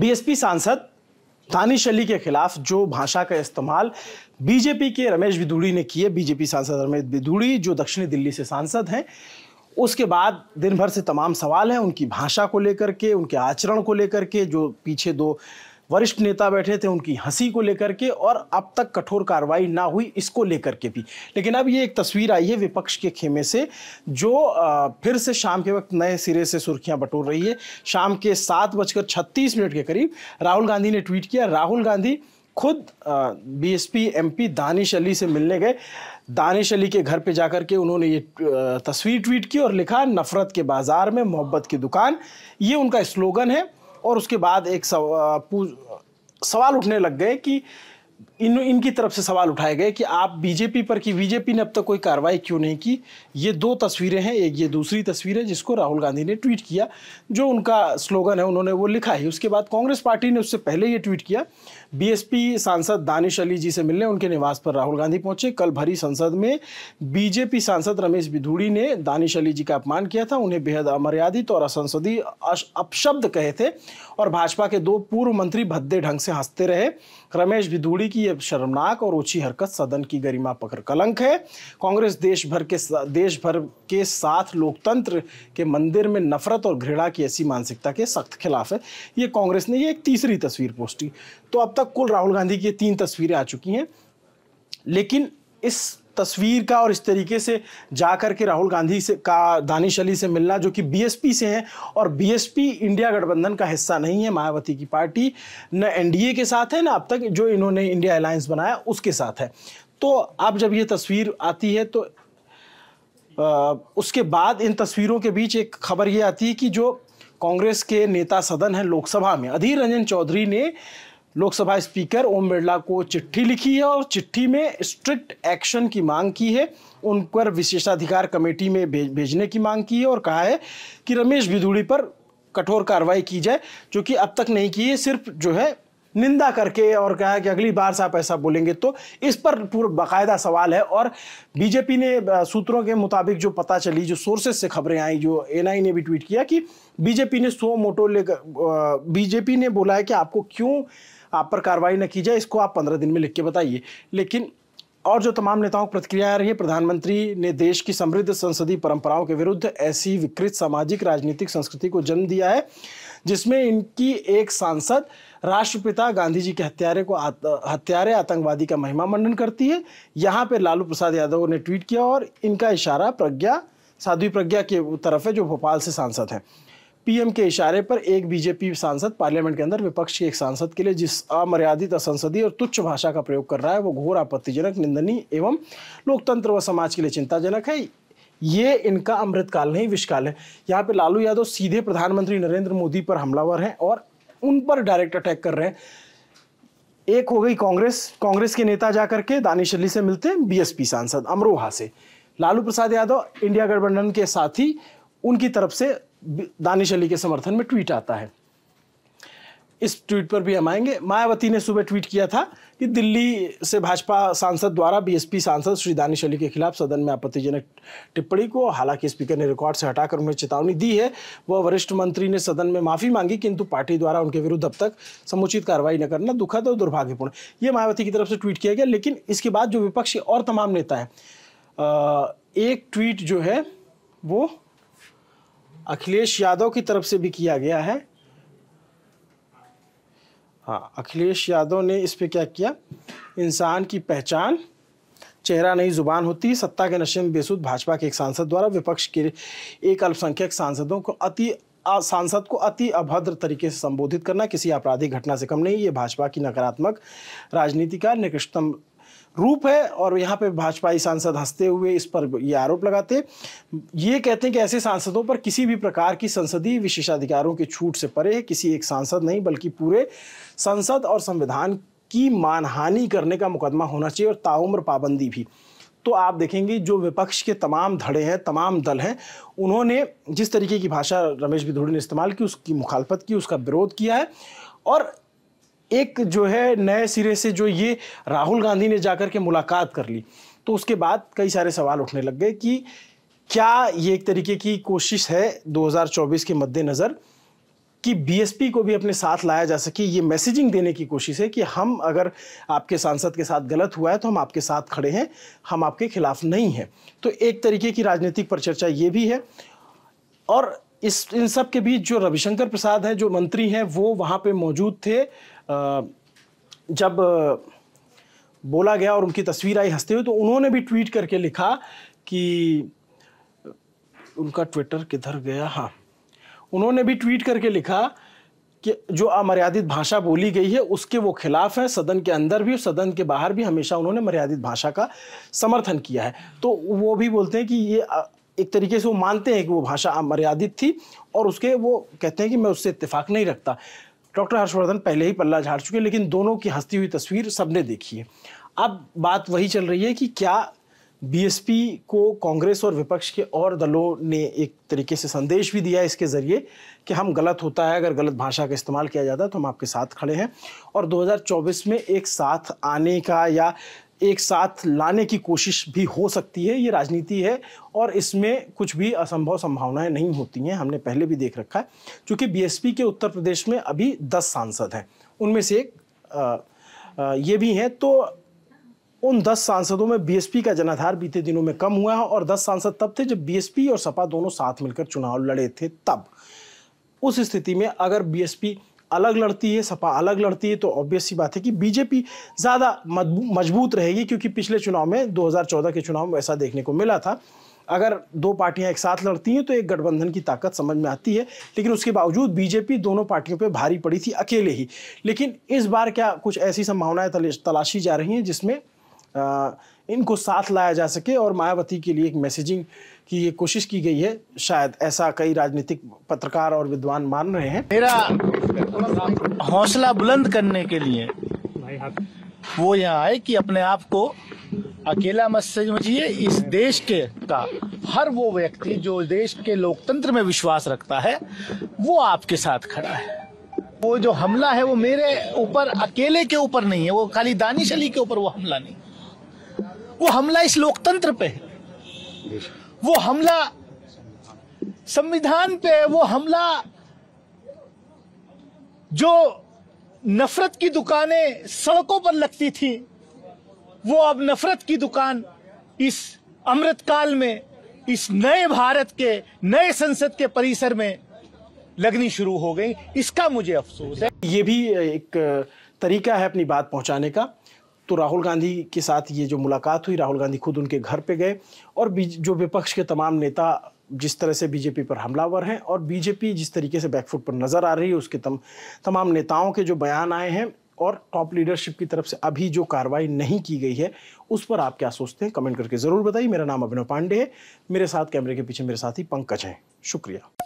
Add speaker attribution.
Speaker 1: BSP सांसद दानिश अली के खिलाफ जो भाषा का इस्तेमाल बीजेपी के रमेश बिदूड़ी ने किए बीजेपी सांसद रमेश बिदूड़ी जो दक्षिणी दिल्ली से सांसद हैं उसके बाद दिन भर से तमाम सवाल हैं उनकी भाषा को लेकर के उनके आचरण को लेकर के जो पीछे दो वरिष्ठ नेता बैठे थे उनकी हंसी को लेकर के और अब तक कठोर कार्रवाई ना हुई इसको लेकर के भी लेकिन अब ये एक तस्वीर आई है विपक्ष के खेमे से जो फिर से शाम के वक्त नए सिरे से सुर्खियां बटोर रही है शाम के सात बजकर छत्तीस मिनट के करीब राहुल गांधी ने ट्वीट किया राहुल गांधी खुद बीएसपी एमपी दानिश अली से मिलने गए दानिश अली के घर पे जाकर के उन्होंने ये तस्वीर ट्वीट की और लिखा नफ़रत के बाज़ार में मोहब्बत की दुकान ये उनका स्लोगन है और उसके बाद एक सवाल उठने लग गए कि इन इनकी तरफ से सवाल उठाए गए कि आप बीजेपी पर कि बीजेपी ने अब तक कोई कार्रवाई क्यों नहीं की ये दो तस्वीरें हैं एक ये दूसरी तस्वीर है जिसको राहुल गांधी ने ट्वीट किया जो उनका स्लोगन है उन्होंने वो लिखा है उसके बाद कांग्रेस पार्टी ने उससे पहले ये ट्वीट किया बीएसपी सांसद दानिश अली जी से मिलने उनके निवास पर राहुल गांधी पहुंचे कल भरी संसद में बीजेपी सांसद रमेश बिधूड़ी ने दानिश अली जी का अपमान किया था उन्हें बेहद अमर्यादित और असंसदीय अपशब्द कहे थे और भाजपा के दो पूर्व मंत्री भद्दे ढंग से हंसते रहे रमेश भिधूड़ी की ये शर्मनाक और ओछी हरकत सदन की गरिमा पर कलंक है कांग्रेस देश भर के देश भर के साथ लोकतंत्र के मंदिर में नफरत और घृणा की ऐसी मानसिकता के सख्त खिलाफ है ये कांग्रेस ने ये एक तीसरी तस्वीर पोस्टी तो अब तक कुल राहुल गांधी की तीन तस्वीरें आ चुकी हैं लेकिन इस तस्वीर का और इस तरीके से जा कर के राहुल गांधी से का दानिश अली से मिलना जो कि बीएसपी से हैं और बीएसपी इंडिया गठबंधन का हिस्सा नहीं है मायावती की पार्टी न एनडीए के साथ है ना अब तक जो इन्होंने इंडिया अलायंस बनाया उसके साथ है तो अब जब ये तस्वीर आती है तो आ, उसके बाद इन तस्वीरों के बीच एक खबर ये आती है कि जो कांग्रेस के नेता सदन है लोकसभा में अधीर रंजन चौधरी ने लोकसभा स्पीकर ओम बिरला को चिट्ठी लिखी है और चिट्ठी में स्ट्रिक्ट एक्शन की मांग की है उन पर विशेषाधिकार कमेटी में भेज भेजने की मांग की है और कहा है कि रमेश भिदुड़ी पर कठोर कार्रवाई की जाए जो कि अब तक नहीं की है सिर्फ जो है निंदा करके और कहा कि अगली बार से आप ऐसा बोलेंगे तो इस पर पूरा बाकायदा सवाल है और बीजेपी ने सूत्रों के मुताबिक जो पता चली जो सोर्सेज से खबरें आई जो एन ने भी ट्वीट किया कि बीजेपी ने सो मोटो लेकर बीजेपी ने बोला है कि आपको क्यों आप पर कार्रवाई न की जाए इसको आप पंद्रह दिन में लिख के बताइए लेकिन और जो तमाम नेताओं की प्रतिक्रिया आ रही है प्रधानमंत्री ने देश की समृद्ध संसदीय परंपराओं के विरुद्ध ऐसी विकृत सामाजिक राजनीतिक संस्कृति को जन्म दिया है जिसमें इनकी एक सांसद राष्ट्रपिता गांधी जी के हत्यारे को आत, हत्यारे आतंकवादी का महिमा मंडन करती है यहाँ पे लालू प्रसाद यादव ने ट्वीट किया और इनका इशारा प्रज्ञा साध्वी प्रज्ञा के तरफ है जो भोपाल से सांसद हैं पीएम के इशारे पर एक बीजेपी सांसद पार्लियामेंट के अंदर विपक्ष के एक सांसद के लिए जिस अमर्यादित असंसदीय और तुच्छ भाषा का प्रयोग कर रहा है वो घोर आपत्तिजनक निंदनीय एवं लोकतंत्र व समाज के लिए चिंताजनक है ये इनका अमृतकाल नहीं विषकाल है यहाँ पे लालू यादव सीधे प्रधानमंत्री नरेंद्र मोदी पर हमलावर हैं और उन पर डायरेक्ट अटैक कर रहे हैं एक हो गई कांग्रेस कांग्रेस के नेता जा करके दानिश अली से मिलते हैं बीएसपी सांसद अमरोहा से लालू प्रसाद यादव इंडिया गठबंधन के साथ ही उनकी तरफ से दानिश अली के समर्थन में ट्वीट आता है इस ट्वीट पर भी हम आएंगे मायावती ने सुबह ट्वीट किया था कि दिल्ली से भाजपा सांसद द्वारा बीएसपी सांसद श्री दानिश अली के खिलाफ सदन में आपत्तिजनक टिप्पणी को हालांकि स्पीकर ने रिकॉर्ड से हटाकर उन्हें चेतावनी दी है वह वरिष्ठ मंत्री ने सदन में माफी मांगी किंतु पार्टी द्वारा उनके विरुद्ध अब तक समुचित कार्रवाई न करना दुखद और दुर्भाग्यपूर्ण ये मायावती की तरफ से ट्वीट किया गया लेकिन इसके बाद जो विपक्ष और तमाम नेता हैं एक ट्वीट जो है वो अखिलेश यादव की तरफ से भी किया गया है हाँ अखिलेश यादव ने इस पर क्या किया इंसान की पहचान चेहरा नहीं जुबान होती सत्ता के नशे में बेसुद भाजपा के एक सांसद द्वारा विपक्ष के एक अल्पसंख्यक सांसदों को अति सांसद को अति अभद्र तरीके से संबोधित करना किसी आपराधिक घटना से कम नहीं ये भाजपा की नकारात्मक राजनीति का निकृष्टतम रूप है और यहाँ पे भाजपाई सांसद हंसते हुए इस पर ये आरोप लगाते ये कहते हैं कि ऐसे सांसदों पर किसी भी प्रकार की संसदीय विशेषाधिकारों के छूट से परे किसी एक सांसद नहीं बल्कि पूरे संसद और संविधान की मानहानि करने का मुकदमा होना चाहिए और ताउम्र पाबंदी भी तो आप देखेंगे जो विपक्ष के तमाम धड़े हैं तमाम दल हैं उन्होंने जिस तरीके की भाषा रमेश भिधोड़ी ने इस्तेमाल की उसकी मुखालफत की उसका विरोध किया है और एक जो है नए सिरे से जो ये राहुल गांधी ने जाकर के मुलाकात कर ली तो उसके बाद कई सारे सवाल उठने लग गए कि क्या ये एक तरीके की कोशिश है 2024 के मद्देनज़र कि बीएसपी को भी अपने साथ लाया जा सके ये मैसेजिंग देने की कोशिश है कि हम अगर आपके सांसद के साथ गलत हुआ है तो हम आपके साथ खड़े हैं हम आपके खिलाफ नहीं हैं तो एक तरीके की राजनीतिक परिचर्चा ये भी है और इस इन सब के बीच जो रविशंकर प्रसाद हैं जो मंत्री हैं वो वहाँ पे मौजूद थे जब बोला गया और उनकी तस्वीर आई हंसते हुए तो उन्होंने भी ट्वीट करके लिखा कि उनका ट्विटर किधर गया हाँ उन्होंने भी ट्वीट करके लिखा कि जो अमर्यादित भाषा बोली गई है उसके वो खिलाफ है सदन के अंदर भी और सदन के बाहर भी हमेशा उन्होंने मर्यादित भाषा का समर्थन किया है तो वो भी बोलते हैं कि ये एक तरीके से वो मानते हैं कि वो भाषा अमर्यादित थी और उसके वो कहते हैं कि मैं उससे इत्तेफाक नहीं रखता डॉक्टर हर्षवर्धन पहले ही पल्ला झाड़ चुके लेकिन दोनों की हंसती हुई तस्वीर सबने देखी है अब बात वही चल रही है कि क्या बीएसपी को कांग्रेस और विपक्ष के और दलों ने एक तरीके से संदेश भी दिया इसके ज़रिए कि हम गलत होता है अगर गलत भाषा का इस्तेमाल किया जाता है तो हम आपके साथ खड़े हैं और 2024 में एक साथ आने का या एक साथ लाने की कोशिश भी हो सकती है ये राजनीति है और इसमें कुछ भी असंभव संभावनाएं नहीं होती हैं हमने पहले भी देख रखा है क्योंकि बीएसपी के उत्तर प्रदेश में अभी दस सांसद हैं उनमें से एक आ, आ, ये भी हैं तो उन दस सांसदों में बीएसपी का जनाधार बीते दिनों में कम हुआ है और दस सांसद तब थे जब बीएसपी और सपा दोनों साथ मिलकर चुनाव लड़े थे तब उस स्थिति में अगर बीएसपी अलग लड़ती है सपा अलग लड़ती है तो ऑब्वियस सी बात है कि बीजेपी ज़्यादा मजबूत रहेगी क्योंकि पिछले चुनाव में 2014 के चुनाव में ऐसा देखने को मिला था अगर दो पार्टियां एक साथ लड़ती हैं तो एक गठबंधन की ताकत समझ में आती है लेकिन उसके बावजूद बीजेपी दोनों पार्टियों पर भारी पड़ी थी अकेले ही लेकिन इस बार क्या कुछ ऐसी संभावनाएँ तलाशी जा रही हैं जिसमें इनको साथ लाया जा सके और मायावती के लिए एक मैसेजिंग कि ये कोशिश की गई है शायद ऐसा कई राजनीतिक पत्रकार और विद्वान मान रहे हैं मेरा हौसला बुलंद करने के लिए वो यहाँ आए कि अपने आप को अकेला मत समझिए इस देश के का हर वो व्यक्ति जो देश के लोकतंत्र में विश्वास रखता है वो आपके साथ खड़ा है वो जो हमला है वो मेरे ऊपर अकेले के ऊपर नहीं है वो खाली दानिश अली के ऊपर वो हमला नहीं वो हमला इस लोकतंत्र पे है वो हमला संविधान पे वो हमला जो नफरत की दुकानें सड़कों पर लगती थी वो अब नफरत की दुकान इस अमृतकाल में इस नए भारत के नए संसद के परिसर में लगनी शुरू हो गई इसका मुझे अफसोस है ये भी एक तरीका है अपनी बात पहुंचाने का तो राहुल गांधी के साथ ये जो मुलाकात हुई राहुल गांधी खुद उनके घर पे गए और जो विपक्ष के तमाम नेता जिस तरह से बीजेपी पर हमलावर हैं और बीजेपी जिस तरीके से बैकफुट पर नज़र आ रही है उसके तम, तमाम नेताओं के जो बयान आए हैं और टॉप लीडरशिप की तरफ से अभी जो कार्रवाई नहीं की गई है उस पर आप क्या सोचते हैं कमेंट करके ज़रूर बताइए मेरा नाम अभिनव पांडे है मेरे साथ कैमरे के पीछे मेरे साथी पंकज हैं शुक्रिया